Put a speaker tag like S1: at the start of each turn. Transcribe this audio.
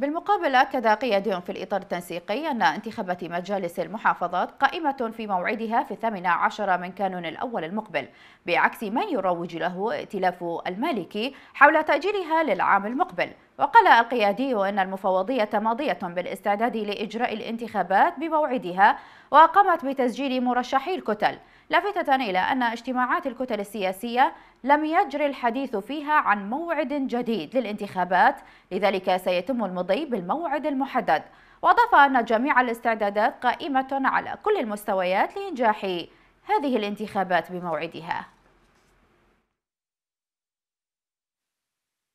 S1: بالمقابل أكد قيادي في الإطار التنسيقي أن انتخابات مجالس المحافظات قائمة في موعدها في الثامن عشر من كانون الأول المقبل بعكس ما يروج له ائتلاف المالكي حول تأجيلها للعام المقبل وقال القيادي أن المفوضية ماضية بالاستعداد لإجراء الانتخابات بموعدها وقامت بتسجيل مرشحي الكتل لافتة إلى أن اجتماعات الكتل السياسية لم يجري الحديث فيها عن موعد جديد للانتخابات لذلك سيتم المضي بالموعد المحدد وأضاف أن جميع الاستعدادات قائمة على كل المستويات لإنجاح هذه الانتخابات بموعدها